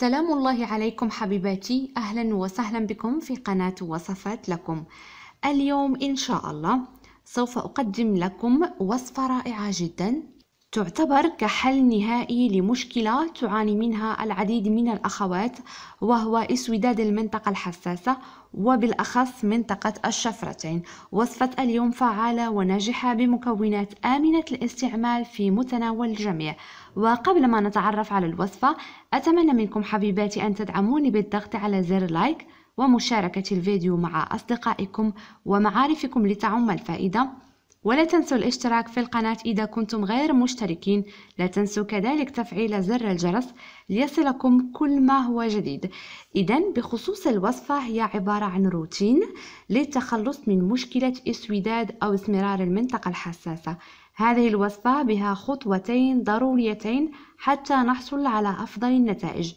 سلام الله عليكم حبيباتي أهلا وسهلا بكم في قناة وصفات لكم اليوم إن شاء الله سوف أقدم لكم وصفة رائعة جدا تعتبر كحل نهائي لمشكلة تعاني منها العديد من الأخوات وهو اسوداد المنطقة الحساسة وبالأخص منطقة الشفرتين وصفة اليوم فعالة وناجحة بمكونات آمنة الاستعمال في متناول الجميع وقبل ما نتعرف على الوصفة أتمنى منكم حبيباتي أن تدعموني بالضغط على زر لايك ومشاركة الفيديو مع أصدقائكم ومعارفكم لتعم الفائدة ولا تنسوا الاشتراك في القناة إذا كنتم غير مشتركين لا تنسوا كذلك تفعيل زر الجرس ليصلكم كل ما هو جديد إذا بخصوص الوصفة هي عبارة عن روتين للتخلص من مشكلة اسوداد أو اسمرار المنطقة الحساسة هذه الوصفة بها خطوتين ضروريتين حتى نحصل على أفضل النتائج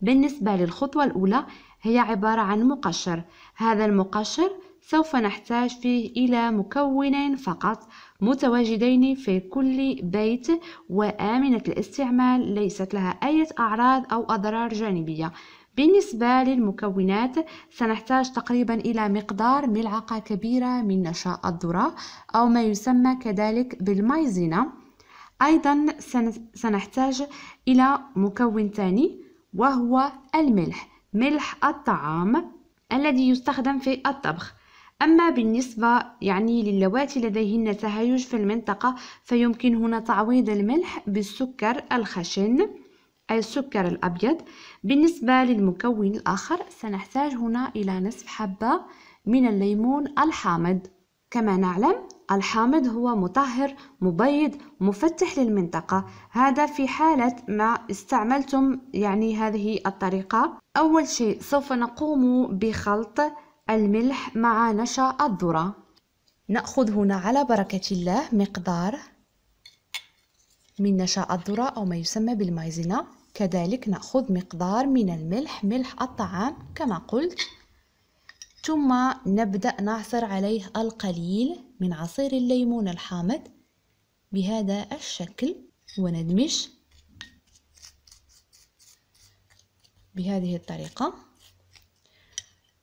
بالنسبة للخطوة الأولى هي عبارة عن مقشر هذا المقشر سوف نحتاج فيه إلى مكونين فقط متواجدين في كل بيت وآمنة الاستعمال ليست لها أي أعراض أو أضرار جانبية بالنسبة للمكونات سنحتاج تقريبا إلى مقدار ملعقة كبيرة من نشاء الذرة أو ما يسمى كذلك بالمايزينا أيضا سنحتاج إلى مكون ثاني وهو الملح ملح الطعام الذي يستخدم في الطبخ أما بالنسبة يعني للواتي لديهن تهيج في المنطقة فيمكنهن تعويض الملح بالسكر الخشن أي السكر الأبيض بالنسبة للمكون الآخر سنحتاج هنا إلى نصف حبة من الليمون الحامض كما نعلم الحامض هو مطهر مبيض مفتح للمنطقة هذا في حالة ما استعملتم يعني هذه الطريقة أول شيء سوف نقوم بخلط الملح مع نشا الذرة نأخذ هنا على بركة الله مقدار من نشا الذرة أو ما يسمى بالمايزينا كذلك نأخذ مقدار من الملح ملح الطعام كما قلت ثم نبدأ نعصر عليه القليل من عصير الليمون الحامض بهذا الشكل وندمج بهذه الطريقة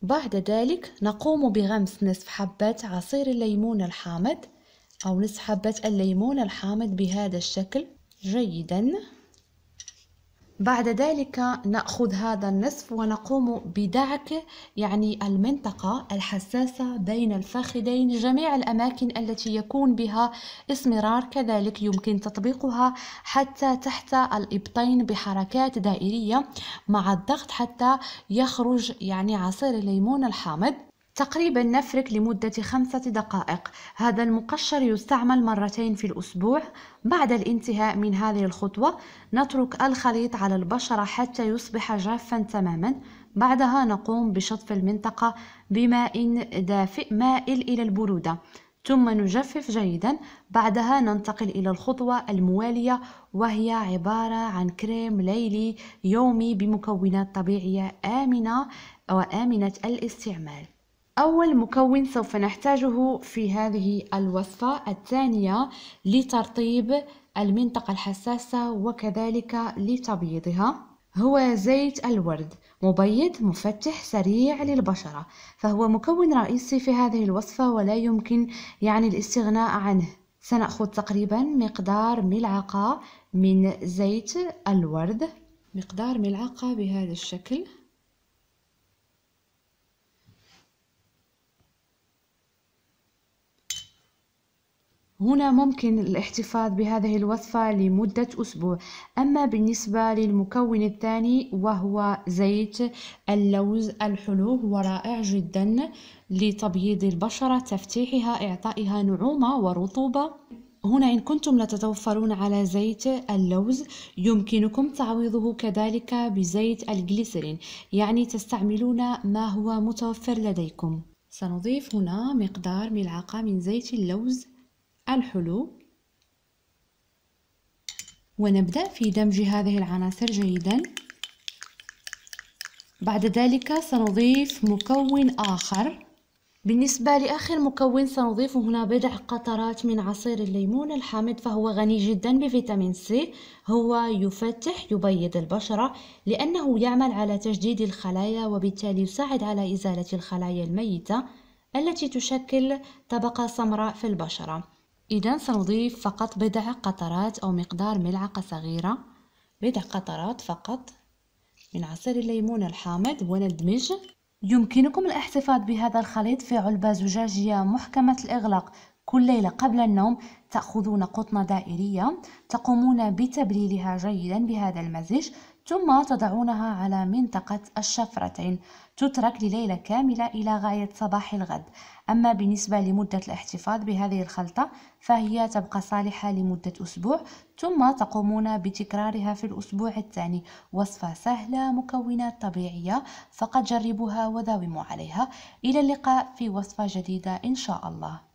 بعد ذلك نقوم بغمس نصف حبة عصير الليمون الحامض أو نصف حبة الليمون الحامض بهذا الشكل جيداً بعد ذلك نأخذ هذا النصف ونقوم بدعك يعني المنطقة الحساسة بين الفخذين جميع الأماكن التي يكون بها اسمرار كذلك يمكن تطبيقها حتى تحت الإبطين بحركات دائرية مع الضغط حتى يخرج يعني عصير الليمون الحامض تقريبا نفرك لمدة خمسة دقائق هذا المقشر يستعمل مرتين في الأسبوع بعد الانتهاء من هذه الخطوة نترك الخليط على البشرة حتى يصبح جافا تماما بعدها نقوم بشطف المنطقة بماء دافئ مائل إلى البرودة ثم نجفف جيدا بعدها ننتقل إلى الخطوة الموالية وهي عبارة عن كريم ليلي يومي بمكونات طبيعية آمنة وآمنة الاستعمال أول مكون سوف نحتاجه في هذه الوصفة الثانية لترطيب المنطقة الحساسة وكذلك لتبييضها هو زيت الورد مبيض مفتح سريع للبشرة فهو مكون رئيسي في هذه الوصفة ولا يمكن يعني الاستغناء عنه سنأخذ تقريبا مقدار ملعقة من زيت الورد مقدار ملعقة بهذا الشكل هنا ممكن الاحتفاظ بهذه الوصفة لمدة أسبوع أما بالنسبة للمكون الثاني وهو زيت اللوز الحلو هو رائع جدا لتبييض البشرة تفتيحها إعطائها نعومة ورطوبة هنا إن كنتم لا تتوفرون على زيت اللوز يمكنكم تعويضه كذلك بزيت الجليسرين يعني تستعملون ما هو متوفر لديكم سنضيف هنا مقدار ملعقة من زيت اللوز الحلو ونبدأ في دمج هذه العناصر جيدا بعد ذلك سنضيف مكون آخر بالنسبة لآخر مكون سنضيف هنا بضع قطرات من عصير الليمون الحامض فهو غني جدا بفيتامين سي هو يفتح يبيض البشرة لأنه يعمل على تجديد الخلايا وبالتالي يساعد على إزالة الخلايا الميتة التي تشكل طبقة سمراء في البشرة إذا سنضيف فقط بضع قطرات أو مقدار ملعقة صغيرة بضع قطرات فقط من عصير الليمون الحامض وندمج يمكنكم الاحتفاظ بهذا الخليط في علبة زجاجية محكمة الإغلاق كل ليلة قبل النوم تأخذون قطنة دائرية تقومون بتبليلها جيدا بهذا المزيج ثم تضعونها على منطقة الشفرتين تترك لليلة كاملة إلى غاية صباح الغد أما بالنسبة لمدة الاحتفاظ بهذه الخلطة فهي تبقى صالحة لمدة أسبوع ثم تقومون بتكرارها في الأسبوع الثاني وصفة سهلة مكونات طبيعية فقط جربوها وداوموا عليها إلى اللقاء في وصفة جديدة إن شاء الله